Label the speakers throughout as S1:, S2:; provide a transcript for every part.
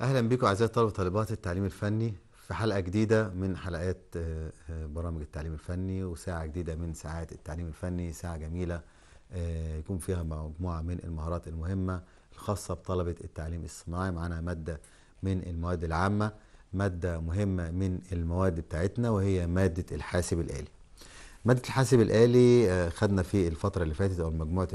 S1: اهلا بكم اعزائي طلبه وطالبات التعليم الفني في حلقه جديده من حلقات آه، آه، برامج التعليم الفني وساعه جديده من ساعات التعليم الفني ساعه جميله آه، يكون فيها مجموعه من المهارات المهمه الخاصه بطلبه التعليم الصناعي معانا ماده من المواد العامه ماده مهمه من المواد بتاعتنا وهي ماده الحاسب الالي ماده الحاسب الالي آه، خدنا في الفتره اللي فاتت او مجموعه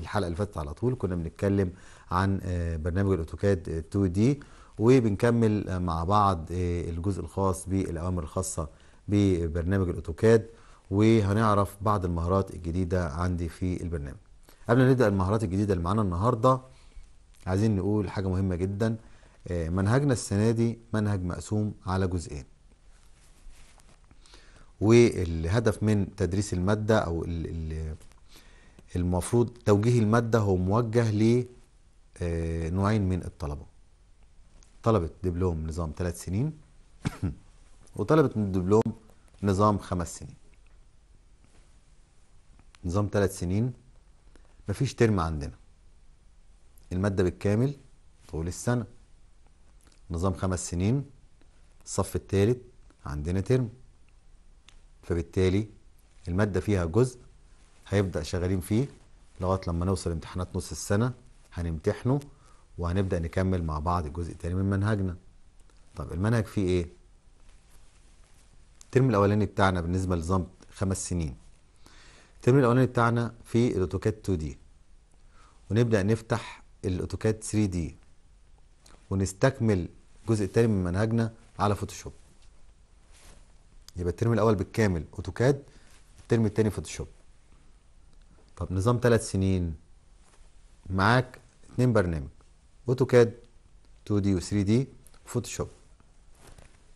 S1: الحلقه اللي فاتت على طول كنا بنتكلم عن آه، برنامج الاوتوكاد 2 آه، دي وبنكمل مع بعض الجزء الخاص بالاوامر الخاصه ببرنامج الاوتوكاد وهنعرف بعض المهارات الجديده عندي في البرنامج قبل ما نبدا المهارات الجديده اللي معانا النهارده عايزين نقول حاجه مهمه جدا منهجنا السنه دي منهج مقسوم على جزئين والهدف من تدريس المادة أو المفروض توجيه المادة هو موجه لنوعين آه، من الطلبة طلبة دبلوم نظام ثلاث سنين وطلبة دبلوم نظام خمس سنين نظام ثلاث سنين مفيش ترم عندنا المادة بالكامل طول السنة نظام خمس سنين الصف الثالث عندنا ترم فبالتالي المادة فيها جزء هيبدأ شغالين فيه لغاية لما نوصل امتحانات نص السنة هنمتحنه وهنبدأ نكمل مع بعض الجزء التاني من منهجنا طب المنهج فيه ايه؟ الترم الأولاني بتاعنا بالنسبة لنظام خمس سنين الترم الأولاني بتاعنا في الأوتوكاد 2 دي ونبدأ نفتح الأوتوكاد 3 دي ونستكمل الجزء التاني من منهجنا على فوتوشوب يبقى الترم الاول بالكامل اوتوكاد الترم الثاني فوتوشوب طب نظام ثلاث سنين معاك اتنين برنامج اوتوكاد 2 دي و 3 دي وفوتوشوب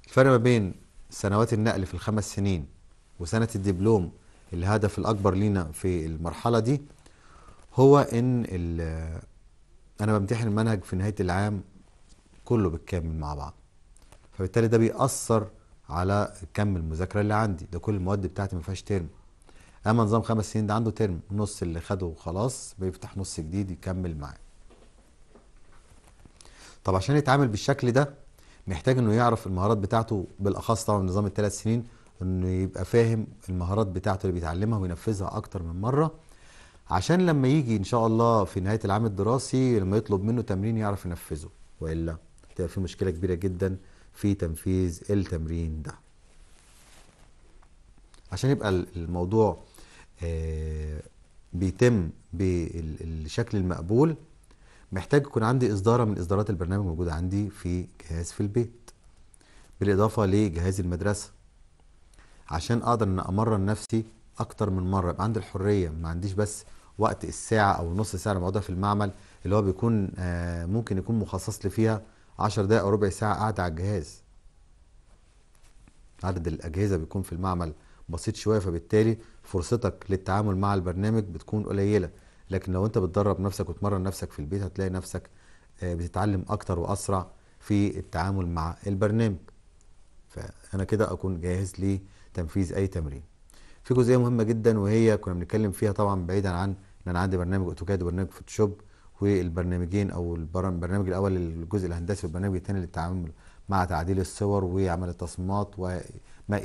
S1: الفرق ما بين سنوات النقل في الخمس سنين وسنه الدبلوم الهدف الاكبر لينا في المرحله دي هو ان انا بمتحن المنهج في نهايه العام كله بالكامل مع بعض فبالتالي ده بيأثر على كم المذاكره اللي عندي ده كل المواد بتاعتي ما فيهاش ترم اما نظام خمس سنين ده عنده ترم نص اللي خده خلاص بيفتح نص جديد يكمل معاه طب عشان يتعامل بالشكل ده محتاج انه يعرف المهارات بتاعته بالاخص طبعا نظام الثلاث سنين انه يبقى فاهم المهارات بتاعته اللي بيتعلمها وينفذها اكتر من مره عشان لما يجي ان شاء الله في نهايه العام الدراسي لما يطلب منه تمرين يعرف ينفذه والا تبقى في مشكله كبيره جدا في تنفيذ التمرين ده عشان يبقى الموضوع آه، بيتم بالشكل المقبول محتاج يكون عندي إصدارة من إصدارات البرنامج موجودة عندي في جهاز في البيت بالإضافة لجهاز المدرسة عشان أقدر أن أمرن نفسي أكتر من مرة يبقى عندي الحرية ما عنديش بس وقت الساعة أو نص ساعة اللي بقعدها في المعمل اللي هو بيكون آه، ممكن يكون مخصص لي فيها 10 دقائق او ربع ساعه قاعده على الجهاز عدد الاجهزه بيكون في المعمل بسيط شويه فبالتالي فرصتك للتعامل مع البرنامج بتكون قليله لكن لو انت بتدرب نفسك وتمرن نفسك في البيت هتلاقي نفسك آه، بتتعلم اكتر واسرع في التعامل مع البرنامج فانا كده اكون جاهز لتنفيذ اي تمرين في جزئيه مهمه جدا وهي كنا بنتكلم فيها طبعا بعيدا عن ان انا عندي برنامج اوتوكاد وبرنامج فوتوشوب والبرنامجين او البرنامج الاول للجزء الهندسي والبرنامج الثاني للتعامل مع تعديل الصور وعمل التصميمات وما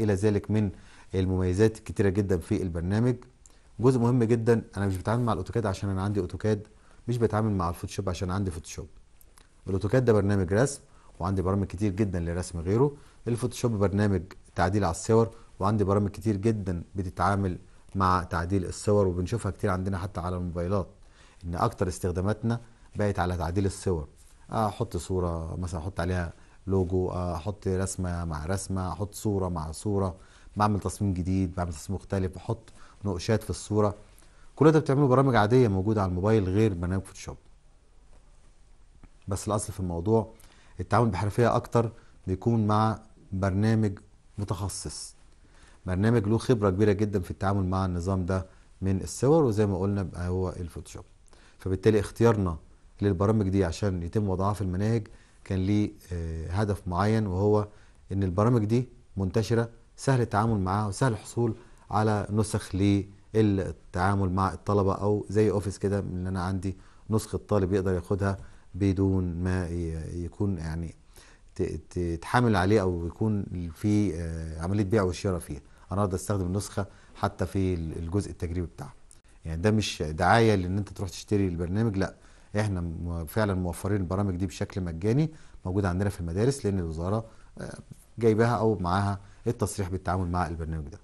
S1: الى ذلك من المميزات الكتيرة جدا في البرنامج جزء مهم جدا انا مش بتعامل مع الاوتوكاد عشان انا عندي اوتوكاد مش بتعامل مع الفوتوشوب عشان عندي فوتوشوب الاوتوكاد ده برنامج رسم وعندي برامج كتير جدا لرسم غيره الفوتوشوب برنامج تعديل على الصور وعندي برامج كتير جدا بتتعامل مع تعديل الصور وبنشوفها كتير عندنا حتى على الموبايلات ان اكتر استخداماتنا بقت على تعديل الصور احط صوره مثلا احط عليها لوجو احط رسمه مع رسمه احط صوره مع صوره بعمل تصميم جديد بعمل تصميم مختلف احط نقوشات في الصوره كل ده بتعمله برامج عاديه موجوده على الموبايل غير برنامج فوتوشوب بس الاصل في الموضوع التعامل بحرفيه اكتر بيكون مع برنامج متخصص برنامج له خبره كبيره جدا في التعامل مع النظام ده من الصور وزي ما قلنا بقى هو الفوتوشوب فبالتالي اختيارنا للبرامج دي عشان يتم وضعها في المناهج كان ليه آه، هدف معين وهو ان البرامج دي منتشره سهل التعامل معاها وسهل الحصول على نسخ للتعامل مع الطلبه او زي اوفيس كده ان انا عندي نسخه طالب يقدر ياخدها بدون ما يكون يعني تتحامل عليه او يكون في آه، عمليه بيع وشراء فيها انا اقدر استخدم النسخه حتى في الجزء التجريبي بتاعها يعني ده مش دعايه لان انت تروح تشتري البرنامج لا احنا فعلا موفرين البرامج دي بشكل مجاني موجوده عندنا في المدارس لان الوزاره آه، جايباها او معاها التصريح بالتعامل مع البرنامج ده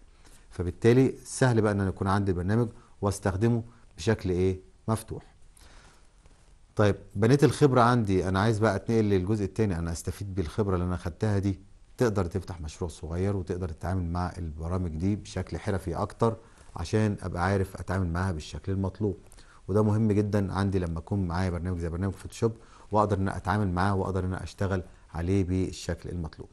S1: فبالتالي سهل بقى ان انا يكون عندي البرنامج واستخدمه بشكل ايه مفتوح طيب بنيت الخبره عندي انا عايز بقى اتنقل للجزء الثاني انا استفيد بالخبره اللي انا خدتها دي تقدر تفتح مشروع صغير وتقدر تتعامل مع البرامج دي بشكل حرفي اكتر عشان ابقى عارف اتعامل معاها بالشكل المطلوب وده مهم جدا عندي لما اكون معايا برنامج زي برنامج فوتوشوب واقدر ان اتعامل معاه واقدر ان اشتغل عليه بالشكل المطلوب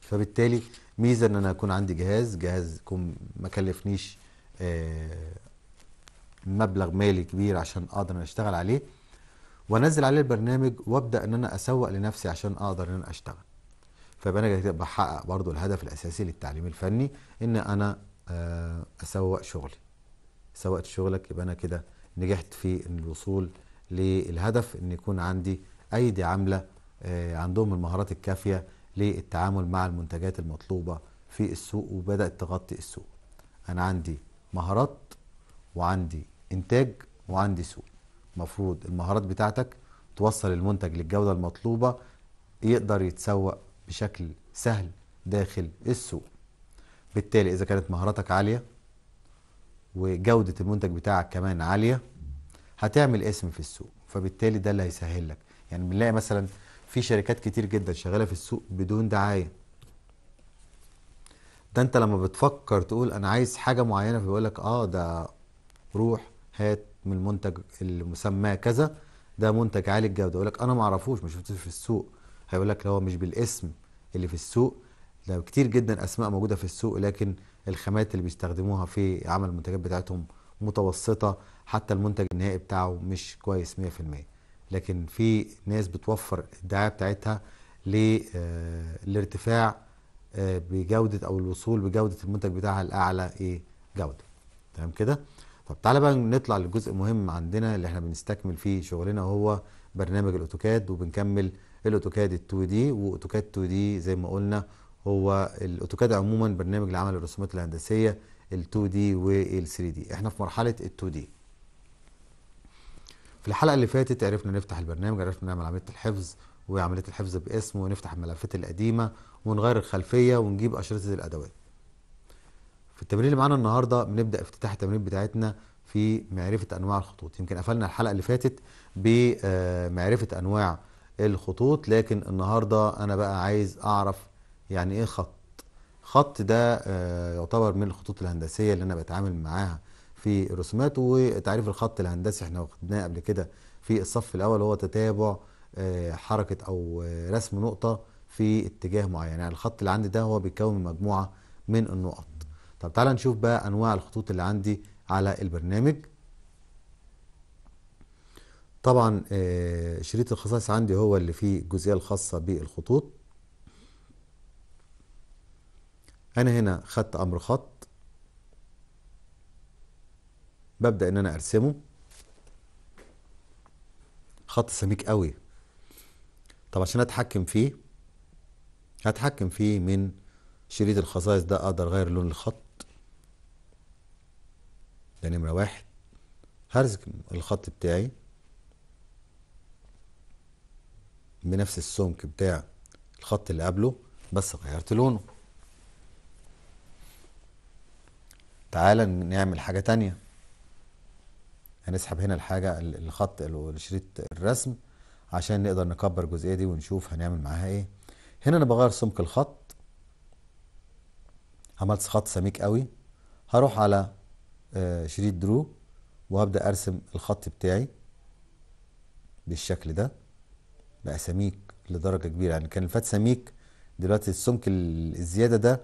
S1: فبالتالي ميزه ان انا يكون عندي جهاز جهاز يكون ما كلفنيش آه، مبلغ مالي كبير عشان اقدر ان اشتغل عليه وانزل عليه البرنامج وابدا ان انا اسوق لنفسي عشان اقدر ان انا اشتغل فيبقى انا بحقق برضو الهدف الاساسي للتعليم الفني ان انا آه، اسوق شغلي سوقت شغلك يبقى انا كده نجحت في الوصول للهدف ان يكون عندي ايدي عامله آه، عندهم المهارات الكافيه للتعامل مع المنتجات المطلوبه في السوق وبدات تغطي السوق انا عندي مهارات وعندي انتاج وعندي سوق مفروض المهارات بتاعتك توصل المنتج للجوده المطلوبه يقدر يتسوق بشكل سهل داخل السوق بالتالي اذا كانت مهاراتك عاليه وجوده المنتج بتاعك كمان عاليه هتعمل اسم في السوق فبالتالي ده اللي هيسهل لك يعني بنلاقي مثلا في شركات كتير جدا شغاله في السوق بدون دعايه ده انت لما بتفكر تقول انا عايز حاجه معينه فبيقول لك اه ده روح هات من المنتج اللي مسماه كذا ده منتج عالي الجوده يقول لك انا ما اعرفوش ما شفتوش في السوق هيقول لك هو مش بالاسم اللي في السوق ده كتير جدا اسماء موجوده في السوق لكن الخامات اللي بيستخدموها في عمل المنتجات بتاعتهم متوسطه حتى المنتج النهائي بتاعه مش كويس 100% لكن في ناس بتوفر الدعايه بتاعتها للارتفاع آه، آه، بجوده او الوصول بجوده المنتج بتاعها لاعلى ايه جوده تمام كده طب تعالى بقى نطلع للجزء مهم عندنا اللي احنا بنستكمل فيه شغلنا وهو برنامج الاوتوكاد وبنكمل الاوتوكاد ال2 دي واوتوكاد 2 دي زي ما قلنا هو الاوتوكاد عموما برنامج لعمل الرسومات الهندسيه ال 2 دي وال 3 دي احنا في مرحله ال 2 دي في الحلقه اللي فاتت عرفنا نفتح البرنامج عرفنا نعمل عمليه الحفظ وعمليه الحفظ باسم ونفتح الملفات القديمه ونغير الخلفيه ونجيب اشرطه الادوات في التمرين اللي معانا النهارده بنبدا افتتاح التمرين بتاعتنا في معرفه انواع الخطوط يمكن قفلنا الحلقه اللي فاتت بمعرفه آه، انواع الخطوط لكن النهارده انا بقى عايز اعرف يعني ايه خط خط ده آه، يعتبر من الخطوط الهندسيه اللي انا بتعامل معاها في الرسومات وتعريف الخط الهندسي احنا واخدناه قبل كده في الصف الاول هو تتابع آه، حركه او آه، رسم نقطه في اتجاه معين يعني الخط اللي عندي ده هو بيتكون من مجموعه من النقط طب تعالى نشوف بقى انواع الخطوط اللي عندي على البرنامج طبعا شريط الخصائص عندي هو اللي فيه الجزئيه الخاصه بالخطوط انا هنا خدت امر خط ببدا ان انا ارسمه خط سميك قوي طب عشان اتحكم فيه هتحكم فيه من شريط الخصائص ده اقدر اغير لون الخط ده يعني نمرة واحد هرسم الخط بتاعي بنفس السمك بتاع الخط اللي قبله بس غيرت لونه تعالى نعمل حاجة تانية هنسحب هنا الحاجة الخط شريط الرسم عشان نقدر نكبر الجزئية دي ونشوف هنعمل معاها ايه هنا انا بغير سمك الخط عملت خط سميك قوي هروح على آه، شريط درو وهبدأ ارسم الخط بتاعي بالشكل ده بقى سميك لدرجة كبيرة يعني كان اللي فات سميك دلوقتي السمك الزيادة ده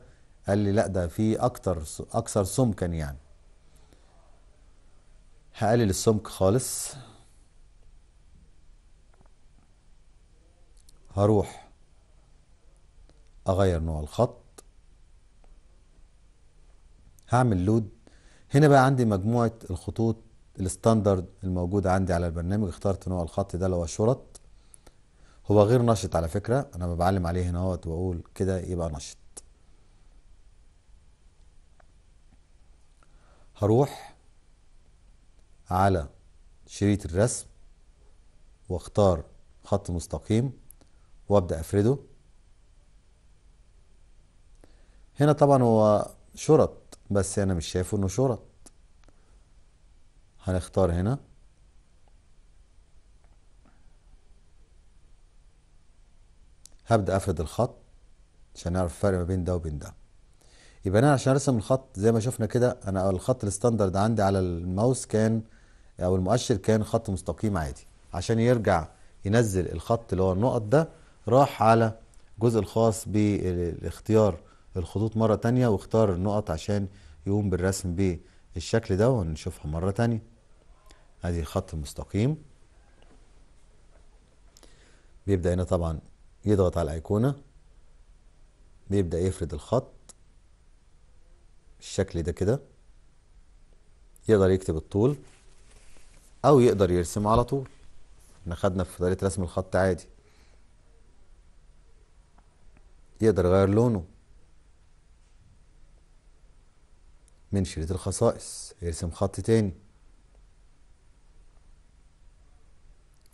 S1: قال لي لا ده في اكتر اكثر سمكا يعني هقلل السمك خالص هروح اغير نوع الخط هعمل لود هنا بقى عندي مجموعة الخطوط الستاندرد الموجودة عندي على البرنامج اخترت نوع الخط ده اللي هو شرط هو غير نشط على فكرة انا بعلم عليه هنا اهوت واقول كده يبقى نشط هروح على شريط الرسم واختار خط مستقيم وابدأ افرده هنا طبعا هو شرط بس انا مش شايفه انه شرط هنختار هنا هبدأ افرد الخط عشان نعرف الفرق ما بين ده وبين ده يبقى انا عشان ارسم الخط زي ما شفنا كده انا الخط الستاندرد عندي على الماوس كان او المؤشر كان خط مستقيم عادي عشان يرجع ينزل الخط اللي هو النقط ده راح على الجزء الخاص باختيار الخطوط مرة تانية واختار النقط عشان يقوم بالرسم بالشكل ده ونشوفها مرة تانية ادي الخط المستقيم بيبدأ هنا طبعا يضغط على الأيقونة بيبدأ يفرد الخط بالشكل ده كده يقدر يكتب الطول او يقدر يرسم على طول احنا خدنا في طريقه رسم الخط عادي يقدر يغير لونه من شريط الخصائص يرسم خط تاني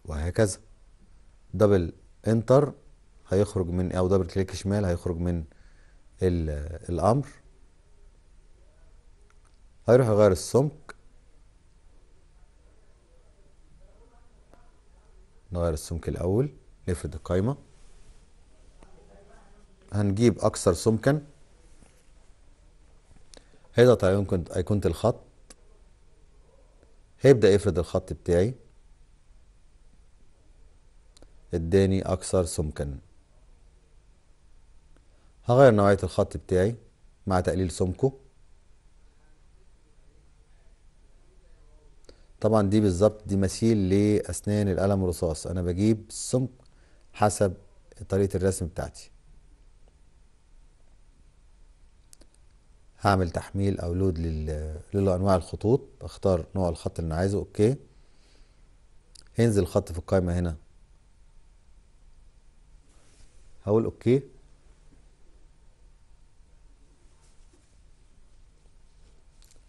S1: وهكذا دبل انتر هيخرج من او دبل كليك شمال هيخرج من الامر هيروح يغير السمك نغير السمك الأول نفرد القايمة هنجيب أكثر سمكا هيضغط على أيقونة الخط هيبدأ يفرد الخط بتاعي اداني أكثر سمكا هغير نوعية الخط بتاعي مع تقليل سمكه طبعا دي بالظبط دي مثيل لاسنان القلم الرصاص انا بجيب السمك حسب طريقه الرسم بتاعتي هعمل تحميل او لود للانواع الخطوط اختار نوع الخط اللي انا عايزه اوكي هينزل الخط في القائمه هنا هقول اوكي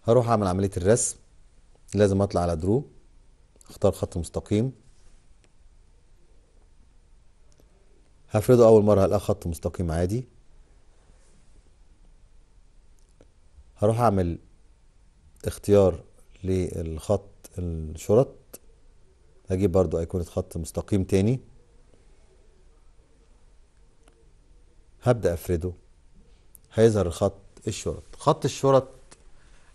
S1: هروح اعمل عمليه الرسم لازم اطلع على درو اختار خط مستقيم هفرده اول مره هلاقي خط مستقيم عادي هروح اعمل اختيار للخط الشرط هجيب برضو ايقونة خط مستقيم تاني هبدأ افرده هيظهر الخط الشرط خط الشرط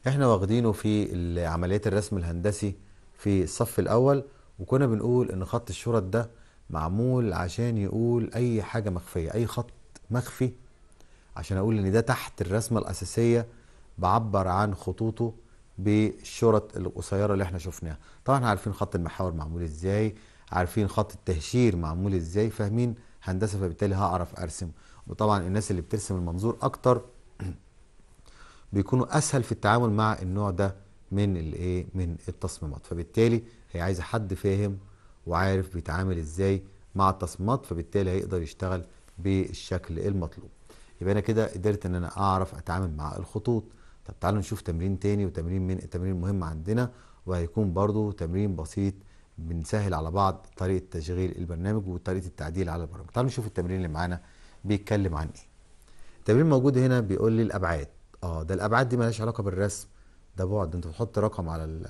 S1: احنا واخدينه في عمليات الرسم الهندسي في الصف الاول وكنا بنقول ان خط الشرط ده معمول عشان يقول اي حاجة مخفية اي خط مخفي عشان اقول ان ده تحت الرسمة الاساسية بعبر عن خطوطه بالشرط القصيرة اللي احنا شفناها طبعا عارفين خط المحاور معمول ازاي عارفين خط التهشير معمول ازاي فاهمين هندسة فبالتالي هعرف ارسم وطبعا الناس اللي بترسم المنظور اكتر بيكونوا اسهل في التعامل مع النوع ده من الايه من التصميمات فبالتالي هي عايزه حد فاهم وعارف بيتعامل ازاي مع التصميمات فبالتالي هيقدر يشتغل بالشكل المطلوب يبقى انا كده قدرت ان انا اعرف اتعامل مع الخطوط طب تعالوا نشوف تمرين تاني وتمرين من التمرين المهم عندنا وهيكون برضو تمرين بسيط بنسهل على بعض طريقه تشغيل البرنامج وطريقه التعديل على البرنامج تعالوا نشوف التمرين اللي معانا بيتكلم عن ايه التمرين موجود هنا بيقول لي الابعاد اه ده الابعاد دي مالهاش علاقه بالرسم ده بعد انت بتحط رقم على ال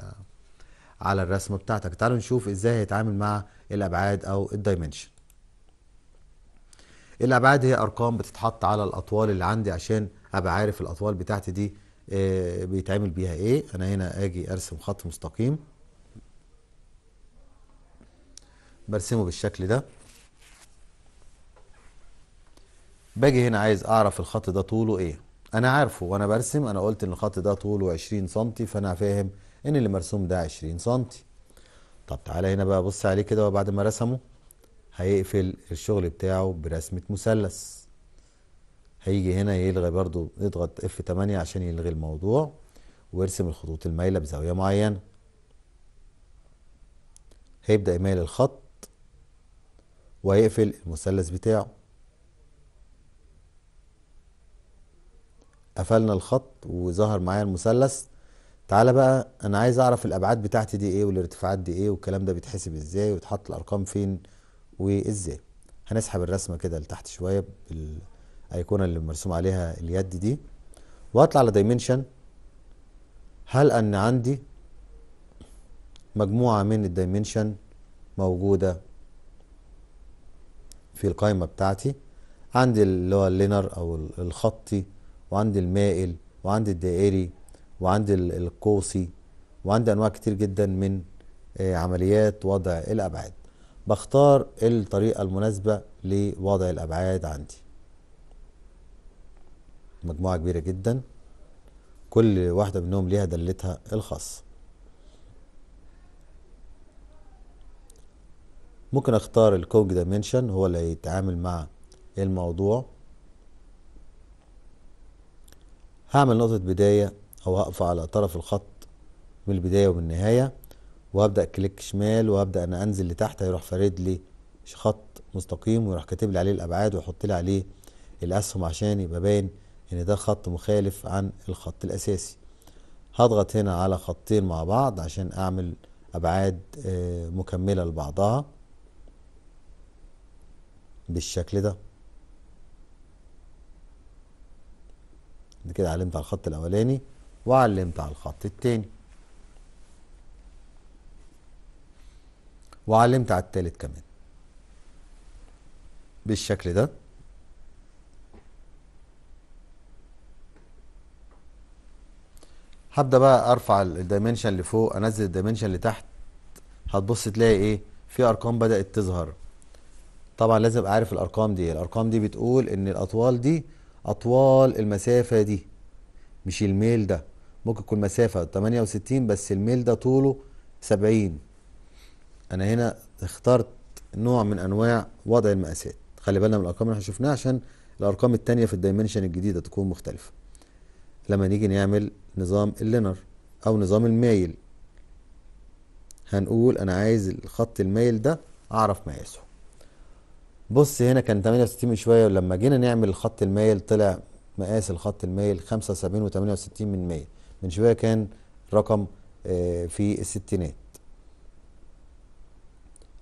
S1: على الرسمه بتاعتك تعالوا نشوف ازاي هيتعامل مع الابعاد او الدايمنشن الابعاد هي ارقام بتتحط على الاطوال اللي عندي عشان ابقى عارف الاطوال بتاعتي دي آه، بيتعمل بيها ايه انا هنا اجي ارسم خط مستقيم برسمه بالشكل ده باجي هنا عايز اعرف الخط ده طوله ايه انا عارفه وانا برسم انا قلت ان الخط ده طوله 20 سم فانا فاهم ان اللي مرسوم ده 20 سم طب تعالى هنا بقى بص عليه كده وبعد ما رسمه هيقفل الشغل بتاعه برسمة مثلث هيجي هنا يلغي برضو يضغط اف 8 عشان يلغي الموضوع ويرسم الخطوط المايلة بزاوية معينة هيبدأ يميل الخط وهيقفل المثلث بتاعه قفلنا الخط وظهر معايا المثلث تعالى بقى انا عايز اعرف الابعاد بتاعتي دي ايه والارتفاعات دي ايه والكلام ده بيتحسب ازاي وتحط الارقام فين وازاي هنسحب الرسمه كده لتحت شويه بالايقونه اللي مرسوم عليها اليد دي واطلع على دايمنشن هل ان عندي مجموعه من الدايمنشن موجوده في القائمه بتاعتي عندي اللي هو اللينر او الخطي وعند المائل وعند الدائري وعند القوسي وعند انواع كتير جدا من آه، عمليات وضع الابعاد بختار الطريقه المناسبه لوضع الابعاد عندي مجموعه كبيره جدا كل واحده منهم ليها دلتها الخاصه ممكن اختار الكوج دايمنشن هو اللي هيتعامل مع الموضوع هعمل نقطة بداية أو هقف على طرف الخط من البداية ومن النهاية وهبدأ كليك شمال وهبدأ أنا أنزل لتحت هيروح فارد لي خط مستقيم ويروح كاتب لي عليه الأبعاد ويحط لي عليه الأسهم عشان يبقى باين إن ده خط مخالف عن الخط الأساسي هضغط هنا على خطين مع بعض عشان أعمل أبعاد آه، مكملة لبعضها بالشكل ده انت كده علمت على الخط الاولاني وعلمت على الخط التاني وعلمت على التالت كمان بالشكل ده هبدا بقى ارفع الدايمنشن لفوق انزل الدايمنشن لتحت هتبص تلاقي ايه في ارقام بدات تظهر طبعا لازم ابقى عارف الارقام دي الارقام دي بتقول ان الاطوال دي اطوال المسافه دي مش الميل ده ممكن تكون مسافه 68 بس الميل ده طوله 70 انا هنا اخترت نوع من انواع وضع المقاسات خلي بالنا من الارقام اللي احنا شفناها عشان الارقام التانية في الدايمنشن الجديده تكون مختلفه لما نيجي نعمل نظام اللينر او نظام المايل هنقول انا عايز الخط المايل ده اعرف مقاسه بص هنا كان 68 شويه ولما جينا نعمل الخط المايل طلع مقاس الخط المايل 75 و68 من 100 من شويه كان رقم آه، في الستينات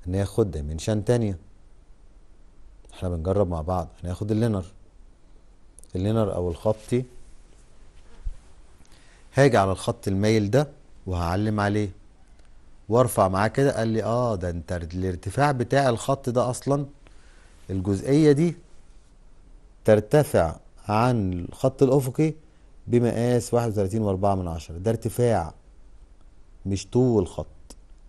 S1: ناخد دايمنشن تانية احنا بنجرب مع بعض هناخد اللينر اللينر او الخطي هاجي على الخط المايل ده وهعلم عليه وارفع معاه كده قال لي اه ده انت الارتفاع بتاع الخط ده اصلا الجزئية دي ترتفع عن الخط الأفقي بمقاس 31.4 من عشرة ده ارتفاع مش طول خط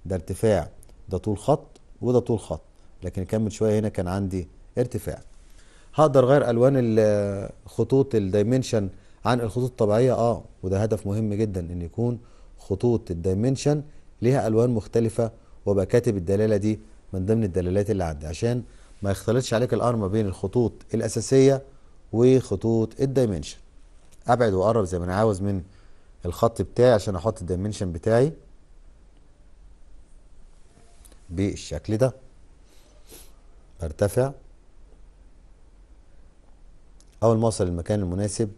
S1: ده ارتفاع ده طول خط وده طول خط لكن كمل شوية هنا كان عندي ارتفاع هقدر اغير الوان الخطوط الدايمنشن عن الخطوط الطبيعيه اه وده هدف مهم جدا ان يكون خطوط الدايمنشن ليها الوان مختلفه وابقى كاتب الدلاله دي من ضمن الدلالات اللي عندي عشان ما يختلطش عليك الامر ما بين الخطوط الاساسيه وخطوط الدايمنشن ابعد واقرب زي ما انا عاوز من الخط بتاعي عشان احط الدايمنشن بتاعي بالشكل ده ارتفع اول ما اوصل للمكان المناسب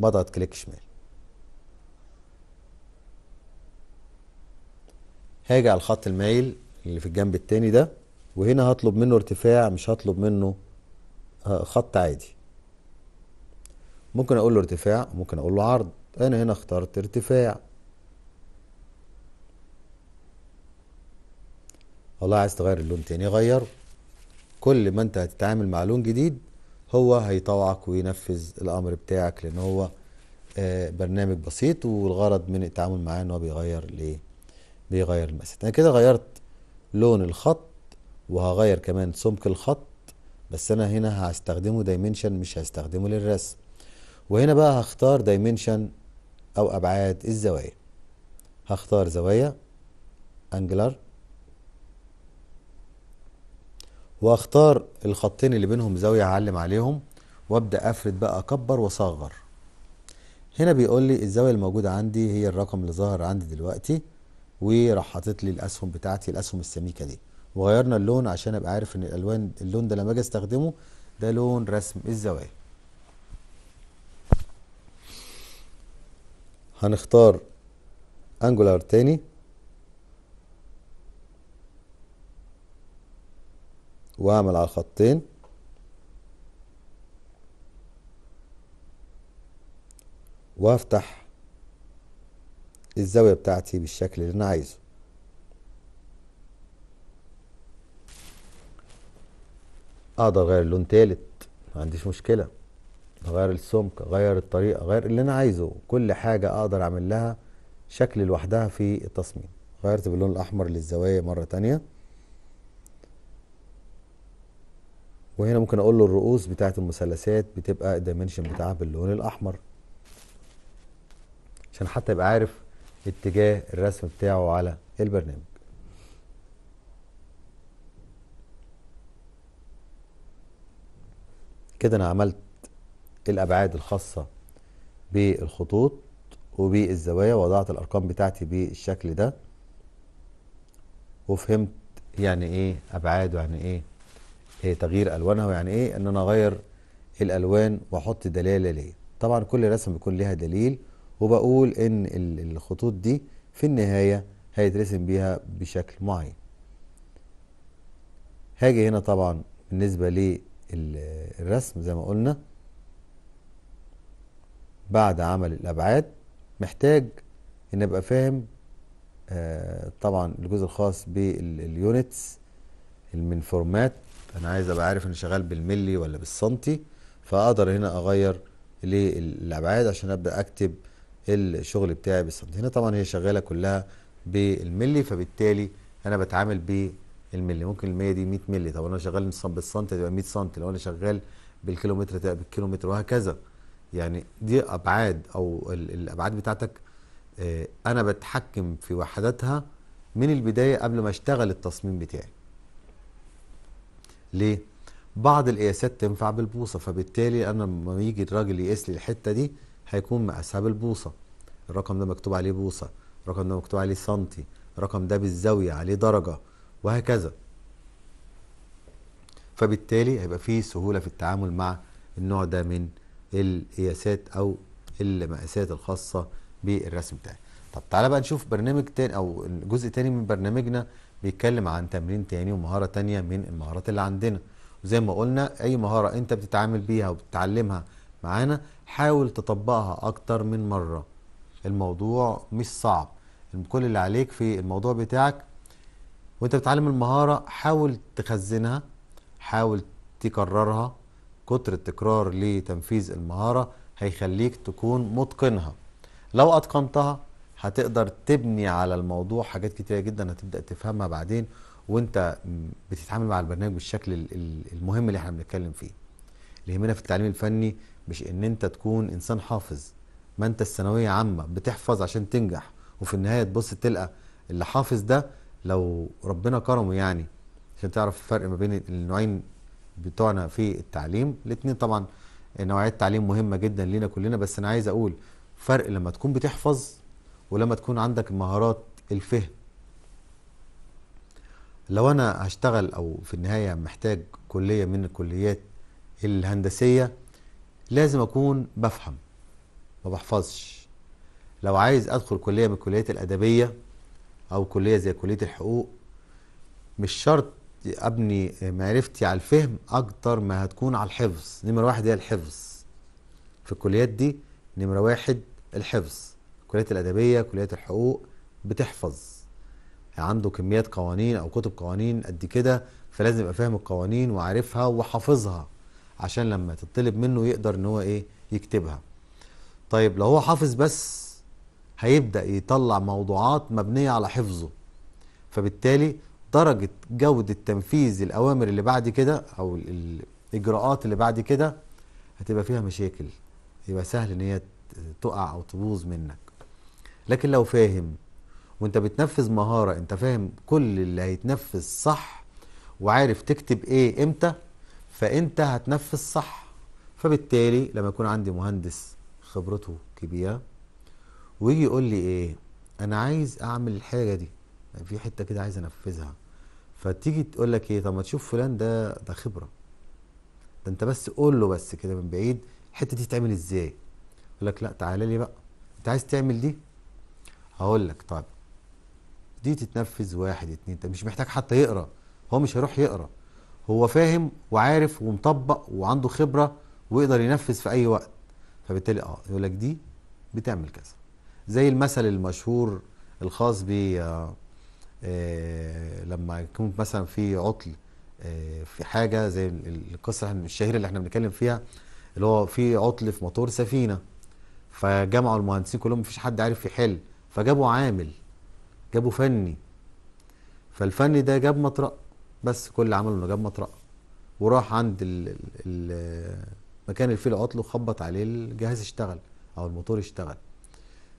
S1: بضغط كليك شمال هاجي على الخط المايل اللي في الجنب التاني ده وهنا هطلب منه ارتفاع مش هطلب منه آه، خط عادي ممكن اقول له ارتفاع ممكن اقول له عرض انا هنا اخترت ارتفاع والله عايز تغير اللون تاني غيره كل ما انت هتتعامل مع لون جديد هو هيطوعك وينفذ الامر بتاعك لان هو آه، برنامج بسيط والغرض من التعامل معاه ان هو بيغير الايه بيغير المسات انا كده غيرت لون الخط وهغير كمان سمك الخط بس انا هنا هستخدمه دايمنشن مش هستخدمه للرسم وهنا بقى هختار دايمنشن او ابعاد الزوايا هختار زوايا انجلر واختار الخطين اللي بينهم زاوية هعلم عليهم وابدأ افرد بقى اكبر واصغر هنا بيقول لي الزاوية الموجودة عندي هي الرقم اللي ظاهر عندي دلوقتي وراح حاطط لي الاسهم بتاعتي الاسهم السميكة دي وغيرنا اللون عشان ابقى عارف ان الالوان اللون ده لما اجي استخدمه ده لون رسم الزوايا هنختار انجولار تاني واعمل على الخطين وافتح الزاوية بتاعتي بالشكل اللي انا عايزه اقدر اغير اللون تالت ما عنديش مشكله اغير السمك اغير الطريقه اغير اللي انا عايزه كل حاجه اقدر اعمل لها شكل لوحدها في التصميم غيرت باللون الاحمر للزوايا مره تانية وهنا ممكن اقول له الرؤوس بتاعه المثلثات بتبقى الدايمنشن بتاعها باللون الاحمر عشان حتى يبقى عارف اتجاه الرسم بتاعه على البرنامج كده انا عملت الابعاد الخاصه بالخطوط وبالزوايا وضعت الارقام بتاعتي بالشكل ده وفهمت يعني ايه ابعاد ويعني إيه،, ايه, تغيير الوانها ويعني ايه ان انا اغير الالوان واحط دلاله ليه طبعا كل رسم بيكون ليها دليل وبقول ان الخطوط دي في النهايه هيترسم بيها بشكل معين هاجي هنا طبعا بالنسبه الرسم زي ما قلنا بعد عمل الأبعاد محتاج إن أبقى فاهم آه طبعا الجزء الخاص باليونتس من فورمات أنا عايز أبقى عارف أنا شغال بالملي ولا بالسنتي فأقدر هنا أغير للأبعاد عشان أبدأ أكتب الشغل بتاعي بالسنتي هنا طبعا هي شغالة كلها بالملي فبالتالي أنا بتعامل ب الملي ممكن المية دي 100 ملي طب انا شغال بالسنت تبقى 100 سنت لو انا شغال بالكيلومتر تبقى بالكيلومتر وهكذا يعني دي ابعاد او الابعاد بتاعتك آه، انا بتحكم في وحداتها من البدايه قبل ما اشتغل التصميم بتاعي ليه بعض القياسات تنفع بالبوصه فبالتالي انا لما يجي الراجل يقيس لي الحته دي هيكون مقاسها بالبوصه الرقم ده مكتوب عليه بوصه الرقم ده مكتوب عليه سنتي الرقم ده بالزاويه عليه درجه وهكذا فبالتالي هيبقى فيه سهولة في التعامل مع النوع ده من القياسات أو المقاسات الخاصة بالرسم بتاعي طب تعالى بقى نشوف برنامج تاني أو جزء تاني من برنامجنا بيتكلم عن تمرين تاني ومهارة تانية من المهارات اللي عندنا وزي ما قلنا أي مهارة أنت بتتعامل بيها وبتتعلمها معانا حاول تطبقها أكتر من مرة الموضوع مش صعب كل اللي عليك في الموضوع بتاعك وانت بتتعلم المهاره حاول تخزنها حاول تكررها كتر التكرار لتنفيذ المهاره هيخليك تكون متقنها لو اتقنتها هتقدر تبني على الموضوع حاجات كتيره جدا هتبدا تفهمها بعدين وانت بتتعامل مع البرنامج بالشكل المهم اللي احنا بنتكلم فيه اللي يهمنا في التعليم الفني مش ان انت تكون انسان حافظ ما انت الثانويه عامه بتحفظ عشان تنجح وفي النهايه تبص تلقى اللي حافظ ده لو ربنا كرمه يعني عشان تعرف الفرق ما بين النوعين بتوعنا في التعليم الاثنين طبعا نوعيات التعليم مهمه جدا لينا كلنا بس انا عايز اقول فرق لما تكون بتحفظ ولما تكون عندك مهارات الفهم لو انا هشتغل او في النهايه محتاج كليه من الكليات الهندسيه لازم اكون بفهم ما بحفظش لو عايز ادخل كليه من الكليات الادبيه او كليه زي كليه الحقوق مش شرط ابني معرفتي على الفهم اكتر ما هتكون على الحفظ نمره واحد هي الحفظ في الكليات دي نمره واحد الحفظ الكليات الادبيه كليات الحقوق بتحفظ يعني عنده كميات قوانين او كتب قوانين قد كده فلازم يبقى فاهم القوانين وعارفها وحافظها عشان لما تطلب منه يقدر ان هو ايه يكتبها طيب لو هو حافظ بس هيبدأ يطلع موضوعات مبنية على حفظه فبالتالي درجة جودة تنفيذ الأوامر اللي بعد كده أو الإجراءات اللي بعد كده هتبقى فيها مشاكل يبقى سهل إن هي تقع أو تبوظ منك لكن لو فاهم وانت بتنفذ مهارة انت فاهم كل اللي هيتنفذ صح وعارف تكتب ايه امتى فانت هتنفذ صح فبالتالي لما يكون عندي مهندس خبرته كبيرة ويجي يقول لي ايه انا عايز اعمل الحاجه دي يعني في حته كده عايز انفذها فتيجي تقول لك ايه طب ما تشوف فلان ده ده خبره ده انت بس قول له بس كده من بعيد الحته دي تتعمل ازاي يقول لك لا تعالى لي بقى انت عايز تعمل دي هقول لك طب دي تتنفذ واحد اتنين انت مش محتاج حتى يقرا هو مش هيروح يقرا هو فاهم وعارف ومطبق وعنده خبره ويقدر ينفذ في اي وقت فبالتالي اه يقول لك دي بتعمل كذا زي المثل المشهور الخاص ب آه، آه، لما يكون مثلا في عطل آه، في حاجه زي القصه الشهيره اللي احنا بنتكلم فيها اللي هو في عطل في موتور سفينه فجمعوا المهندسين كلهم مفيش حد عارف يحل فجابوا عامل جابوا فني فالفني ده جاب مطرقه بس كل اللي عمله انه جاب مطرقه وراح عند ال ال اللي فيه العطل وخبط عليه الجهاز اشتغل او الموتور اشتغل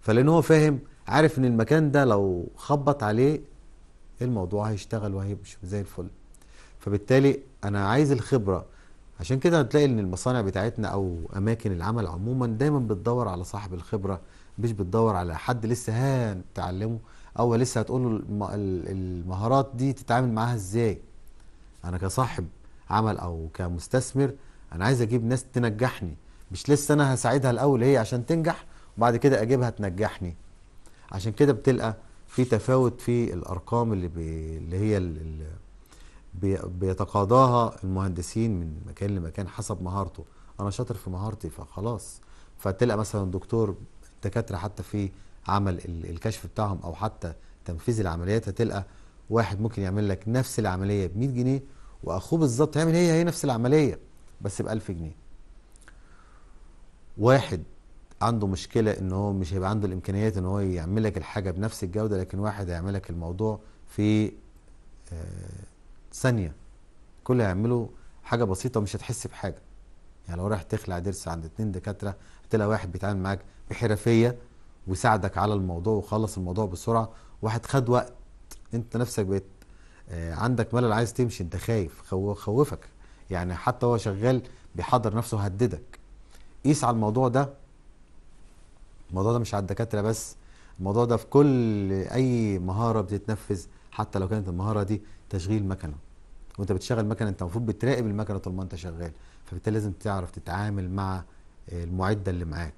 S1: فلان هو فاهم عارف ان المكان ده لو خبط عليه الموضوع هيشتغل وهيمشي زي الفل فبالتالي انا عايز الخبره عشان كده هتلاقي ان المصانع بتاعتنا او اماكن العمل عموما دايما بتدور على صاحب الخبره مش بتدور على حد لسه هتعلمه او لسه هتقول له المهارات دي تتعامل معاها ازاي انا كصاحب عمل او كمستثمر انا عايز اجيب ناس تنجحني مش لسه انا هساعدها الاول هي عشان تنجح بعد كده اجيبها تنجحني عشان كده بتلقى في تفاوت في الارقام اللي بي اللي هي اللي بيتقاضاها المهندسين من مكان لمكان حسب مهارته انا شاطر في مهارتي فخلاص فتلقى مثلا دكتور الدكاتره حتى في عمل الكشف بتاعهم او حتى تنفيذ العمليات هتلقى واحد ممكن يعمل لك نفس العمليه ب 100 جنيه واخوه بالظبط هيعمل هي هي نفس العمليه بس ب 1000 جنيه واحد عنده مشكله ان هو مش هيبقى عنده الامكانيات ان هو يعمل لك الحاجه بنفس الجوده لكن واحد هيعمل لك الموضوع في آه، ثانيه كل هيعمله حاجه بسيطه ومش هتحس بحاجه يعني لو رايح تخلع ضرس عند اتنين دكاتره هتلاقي واحد بيتعامل معاك بحرفيه ويساعدك على الموضوع وخلص الموضوع بسرعه واحد خد وقت انت نفسك بقيت آه، عندك ملل عايز تمشي انت خايف خوفك يعني حتى هو شغال بيحضر نفسه هددك قيس على الموضوع ده الموضوع ده مش على الدكاتره بس الموضوع ده في كل اي مهاره بتتنفذ حتى لو كانت المهاره دي تشغيل مكنه وانت بتشغل مكنه انت المفروض بتراقب المكنه طول ما انت شغال فبالتالي لازم تعرف تتعامل مع المعده اللي معاك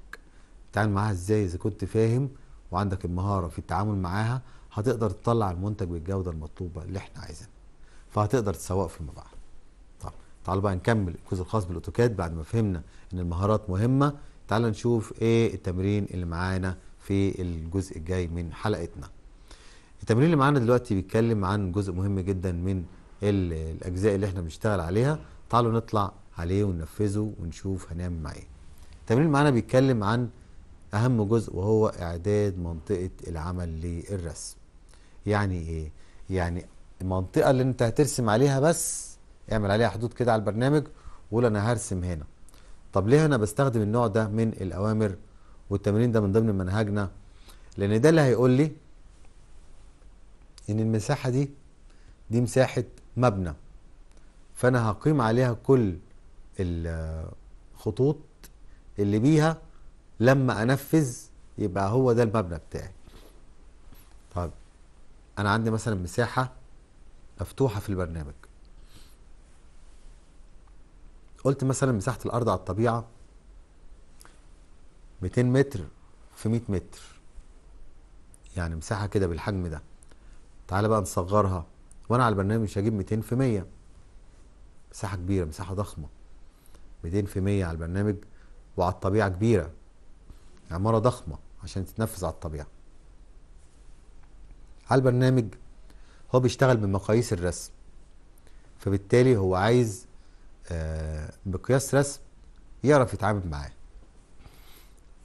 S1: تتعامل معاها ازاي اذا كنت فاهم وعندك المهاره في التعامل معاها هتقدر تطلع المنتج بالجوده المطلوبه اللي احنا عايزينها فهتقدر تسوق فيما بعد طب تعالوا بقى نكمل الجزء الخاص بالاوتوكاد بعد ما فهمنا ان المهارات مهمه تعال نشوف ايه التمرين اللي معانا في الجزء الجاي من حلقتنا التمرين اللي معانا دلوقتي بيتكلم عن جزء مهم جدا من الاجزاء اللي احنا بنشتغل عليها تعالوا نطلع عليه وننفذه ونشوف هنعمل معاه ايه التمرين اللي معانا بيتكلم عن اهم جزء وهو اعداد منطقه العمل للرسم يعني ايه يعني المنطقه اللي انت هترسم عليها بس اعمل عليها حدود كده على البرنامج وقول انا هرسم هنا طب ليه انا بستخدم النوع ده من الاوامر والتمرين ده من ضمن منهجنا لان ده اللي هيقول لي ان المساحه دي دي مساحه مبنى فانا هقيم عليها كل الخطوط اللي بيها لما انفذ يبقى هو ده المبنى بتاعي طب انا عندي مثلا مساحه مفتوحه في البرنامج قلت مثلا مساحه الارض على الطبيعه 200 متر في 100 متر يعني مساحه كده بالحجم ده تعالى بقى نصغرها وانا على البرنامج هجيب 200 في 100 مساحه كبيره مساحه ضخمه 200 في 100 على البرنامج وعلى الطبيعه كبيره عماره يعني ضخمه عشان تتنفذ على الطبيعه على البرنامج هو بيشتغل بمقاييس الرسم فبالتالي هو عايز آه، بقياس رسم يعرف يتعامل معاه